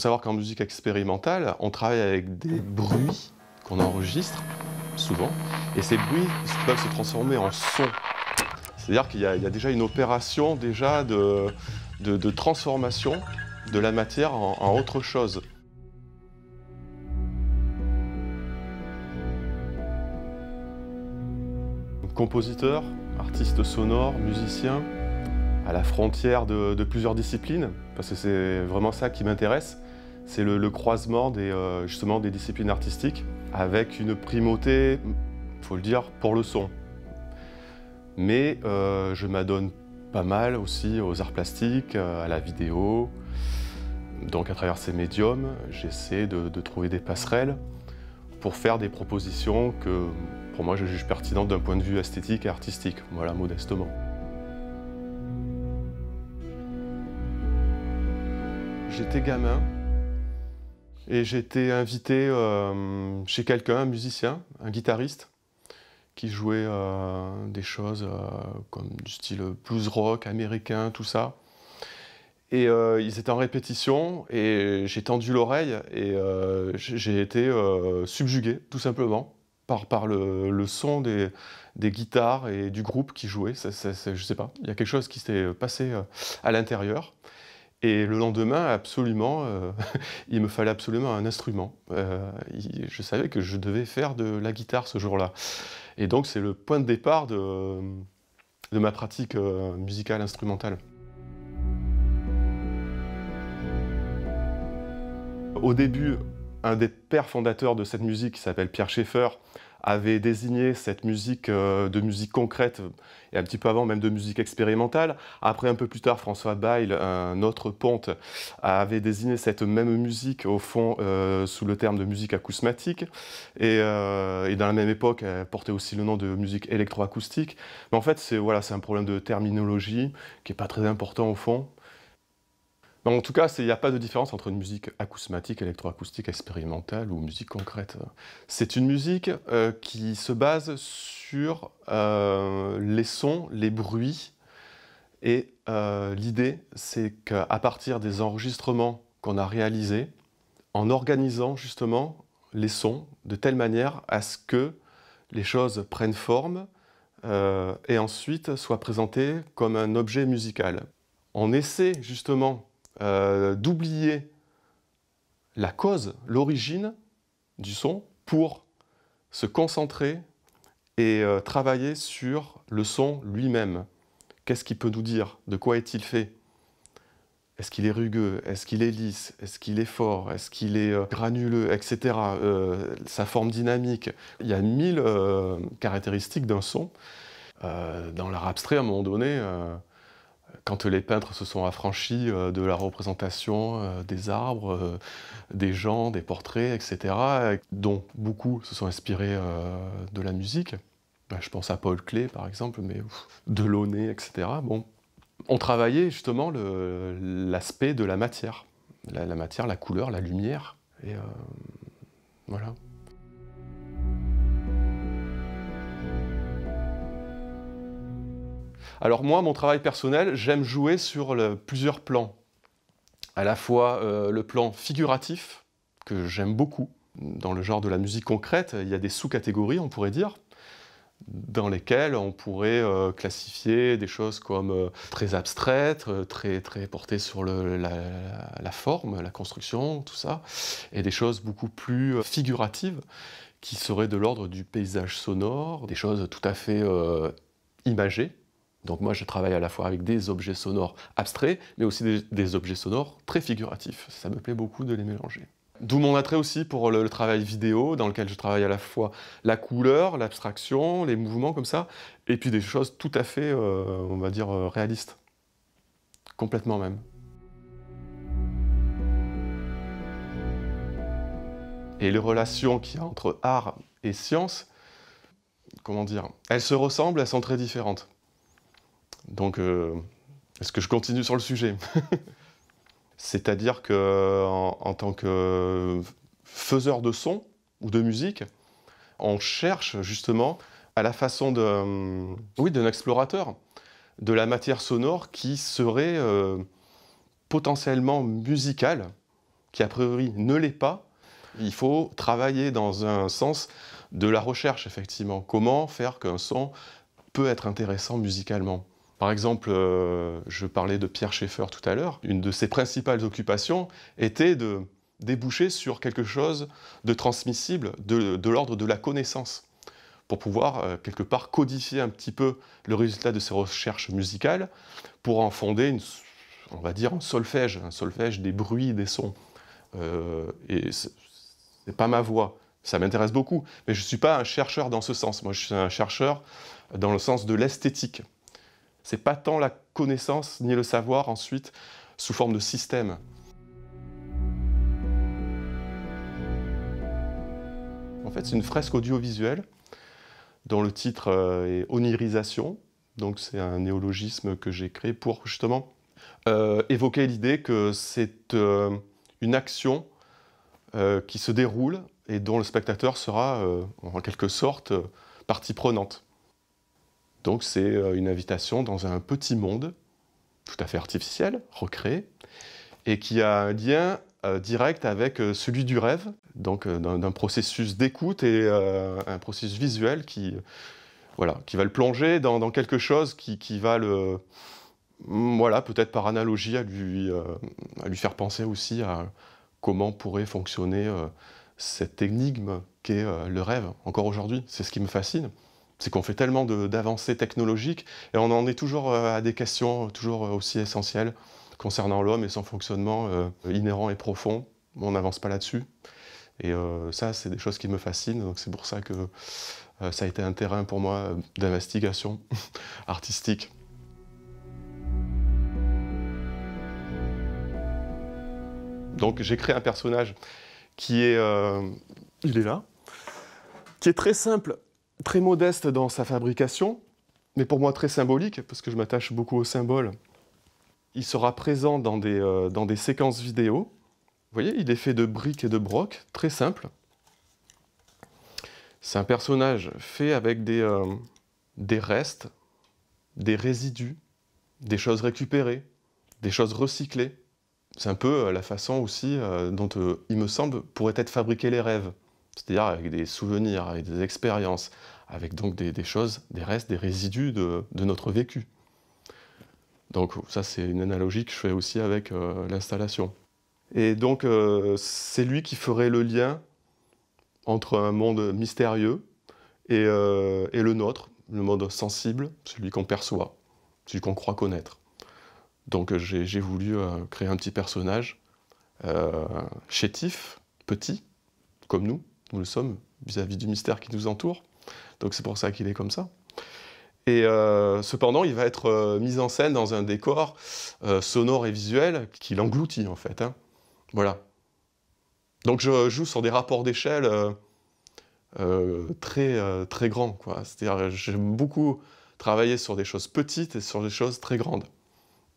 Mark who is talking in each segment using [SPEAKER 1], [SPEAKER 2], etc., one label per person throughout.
[SPEAKER 1] faut savoir qu'en musique expérimentale, on travaille avec des bruits qu'on enregistre souvent, et ces bruits peuvent se transformer en sons. C'est-à-dire qu'il y, a déjà une opération déjà de, transformation de la matière en, autre chose. compositeur, artiste sonore, musicien, à la frontière de plusieurs disciplines, parce que c'est vraiment ça qui m'intéresse c'est le, croisement des, euh, justement des disciplines artistiques avec une primauté, il faut le dire, pour le son. Mais euh, je m'adonne pas mal aussi aux arts plastiques, euh, à la vidéo. Donc à travers ces médiums, j'essaie de, de trouver des passerelles pour faire des propositions que pour moi je juge pertinentes d'un point de vue esthétique et artistique, voilà modestement. J'étais gamin, et j'étais invité euh, chez quelqu'un, un musicien, un guitariste, qui jouait euh, des choses euh, comme du style blues rock américain, tout ça. Et ils étaient en répétition et j'ai tendu l'oreille et j'ai été subjugué, tout simplement par, par le, son des, guitares et du groupe qui jouait. Je ne sais pas, il y a quelque chose qui s'est passé à l'intérieur. Et le lendemain, absolument, euh, il me fallait absolument un instrument. Euh, je savais que je devais faire de la guitare ce jour-là. Et donc c'est le point de départ de, de ma pratique euh, musicale instrumentale. Au début, un des pères fondateurs de cette musique, qui s'appelle Pierre Schaeffer, avait désigné cette musique euh, de musique concrète, et un petit peu avant même de musique expérimentale. Après, un peu plus tard, François Bayle, un autre ponte, avait désigné cette même musique, au fond, euh, sous le terme de musique acousmatique. Euh, et, dans la même époque, elle portait aussi le nom de musique électroacoustique. Mais en fait, c'est voilà, un problème de terminologie qui n'est pas très important, au fond. Bah, en tout cas, il n'y a pas de différence entre une musique acousmatique, électroacoustique, expérimentale ou musique concrète. C'est une musique euh, qui se base sur euh, les sons, les bruits. Et euh, l'idée, c'est qu'à partir des enregistrements qu'on a réalisés, en organisant justement les sons de telle manière à ce que les choses prennent forme et ensuite soient présentées comme un objet musical. On essaie justement euh, d'oublier la cause, l'origine du son pour se concentrer et euh, travailler sur le son lui-même. Qu'est-ce qu'il peut nous dire De quoi est-il fait Est-ce qu'il est rugueux Est-ce qu'il est lisse Est-ce qu'il est fort Est-ce qu'il est euh, granuleux Etc. sa forme dynamique. Il y a mille caractéristiques d'un son. dans l'art abstrait, à un moment donné, quand les peintres se sont affranchis euh, de la représentation euh, des arbres, euh, des gens, des portraits, etc., dont beaucoup se sont inspirés de la musique. Ben, je pense à Paul Klee, par exemple, mais Delaunay, etc. Bon, on travaillait justement l'aspect de la matière, la, matière, la couleur, la lumière, et voilà. Alors moi, mon travail personnel, j'aime jouer sur plusieurs plans. À la fois euh, le plan figuratif, que j'aime beaucoup. Dans le genre de la musique concrète, il y a des sous-catégories, on pourrait dire, dans lesquelles on pourrait euh, classifier des choses comme euh, très abstraites, très, très portées sur la, la, forme, la construction, tout ça, et des choses beaucoup plus figuratives, qui seraient de l'ordre du paysage sonore, des choses tout à fait imagées, donc moi, je travaille à la fois avec des objets sonores abstraits, mais aussi des, objets sonores très figuratifs. Ça me plaît beaucoup de les mélanger. D'où mon attrait aussi pour le, travail vidéo, dans lequel je travaille à la fois la couleur, l'abstraction, les mouvements comme ça, et puis des choses tout à fait, euh, on va dire, euh, réalistes. Complètement même. Et les relations qu'il y a entre art et science, comment dire, elles se ressemblent, elles sont très différentes. Donc, euh, est-ce que je continue sur le sujet C'est-à-dire que en, tant que faiseur de son ou de musique, on cherche justement à la façon euh, d'un oui, explorateur de la matière sonore qui serait euh, potentiellement musicale, qui a priori ne l'est pas. Il faut travailler dans un sens de la recherche, effectivement. Comment faire qu'un son peut être intéressant musicalement par exemple, euh, je parlais de Pierre Schaeffer tout à l'heure. Une de ses principales occupations était de déboucher sur quelque chose de transmissible de, l'ordre de la connaissance pour pouvoir euh, quelque part codifier un petit peu le résultat de ses recherches musicales pour en fonder on va dire un solfège, un solfège des bruits, des sons. Euh, et n'est pas ma voix, ça m'intéresse beaucoup, mais je ne suis pas un chercheur dans ce sens. Moi, je suis un chercheur dans le sens de l'esthétique. C'est pas tant la connaissance ni le savoir ensuite sous forme de système. En fait, c'est une fresque audiovisuelle dont le titre euh, est Onirisation. Donc c'est un néologisme que j'ai créé pour justement euh, évoquer l'idée que c'est euh, une action qui se déroule et dont le spectateur sera en quelque sorte partie prenante. Donc c'est euh, une invitation dans un petit monde tout à fait artificiel, recréé, et qui a un lien euh, direct avec euh, celui du rêve, donc d'un processus d'écoute et un processus visuel qui, voilà, qui va le plonger dans, quelque chose qui, qui, va le, mm, voilà, peut-être par analogie à lui, à lui, faire penser aussi à comment pourrait fonctionner cette énigme qu'est le rêve encore aujourd'hui. C'est ce qui me fascine c'est qu'on fait tellement d'avancées technologiques et on en est toujours euh, à des questions euh, toujours euh, aussi essentielles concernant l'homme et son fonctionnement inhérent et profond. On n'avance pas là-dessus. Et ça, c'est des choses qui me fascinent. Donc c'est pour ça que ça a été un terrain pour moi d'investigation artistique. Donc j'ai créé un personnage qui est... il est là. Qui est très simple très modeste dans sa fabrication, mais pour moi très symbolique, parce que je m'attache beaucoup aux symboles. Il sera présent dans des, euh, dans des séquences vidéo. Vous voyez, il est fait de briques et de broc, très simple. C'est un personnage fait avec des, euh, des restes, des résidus, des choses récupérées, des choses recyclées. C'est un peu euh, la façon aussi dont, il me semble, pourraient être fabriqués les rêves c'est-à-dire avec des souvenirs, avec des expériences, avec donc des, choses, des restes, des résidus de, notre vécu. Donc ça, c'est une analogie que je fais aussi avec euh, l'installation. Et donc, euh, c'est lui qui ferait le lien entre un monde mystérieux euh, et le nôtre, le monde sensible, celui qu'on perçoit, celui qu'on croit connaître. Donc j'ai voulu créer un petit personnage chétif, petit, comme nous, nous le sommes vis-à-vis du mystère qui nous entoure. Donc c'est pour ça qu'il est comme ça. Et euh, cependant, il va être euh, mis en scène dans un décor euh, sonore et visuel qui l'engloutit en fait. Hein. Voilà. Donc je joue sur des rapports d'échelle très très grands. C'est-à-dire j'aime beaucoup travaillé sur des choses petites et sur des choses très grandes.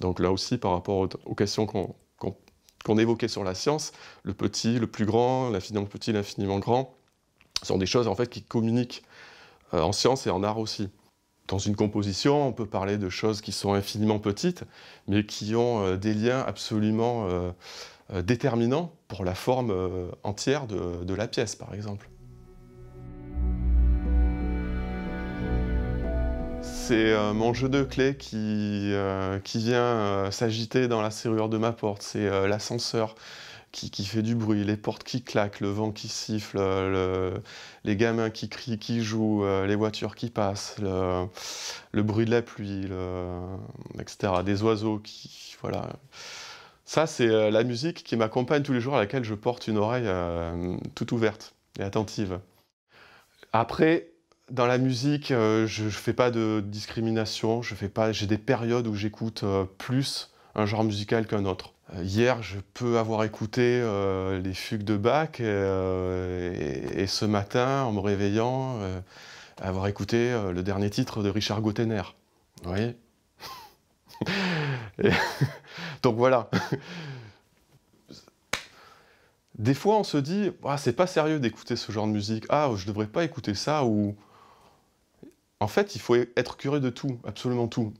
[SPEAKER 1] Donc là aussi, par rapport aux questions qu'on qu'on évoquait sur la science, le petit, le plus grand, l'infiniment petit, l'infiniment grand, sont des choses en fait qui communiquent euh, en science et en art aussi. Dans une composition, on peut parler de choses qui sont infiniment petites, mais qui ont euh, des liens absolument euh, déterminants pour la forme entière de la pièce, par exemple. c'est euh, mon jeu de clé qui, euh, qui vient euh, s'agiter dans la serrure de ma porte. C'est l'ascenseur qui, fait du bruit, les portes qui claquent, le vent qui siffle, les gamins qui crient, qui jouent, les voitures qui passent, le, bruit de la pluie, etc. Des oiseaux qui. Voilà. Ça, c'est la musique qui m'accompagne tous les jours, à laquelle je porte une oreille toute ouverte et attentive. Après, dans la musique, euh, je ne fais pas de discrimination. Je fais pas. J'ai des périodes où j'écoute euh, plus un genre musical qu'un autre. Euh, hier, je peux avoir écouté les fugues de Bach et, ce matin, en me réveillant, avoir écouté le dernier titre de Richard Gottener. Vous voyez Donc voilà. Des fois, on se dit, ah, c'est pas sérieux d'écouter ce genre de musique. Ah, je devrais pas écouter ça ou en fait, il faut être curé de tout, absolument tout.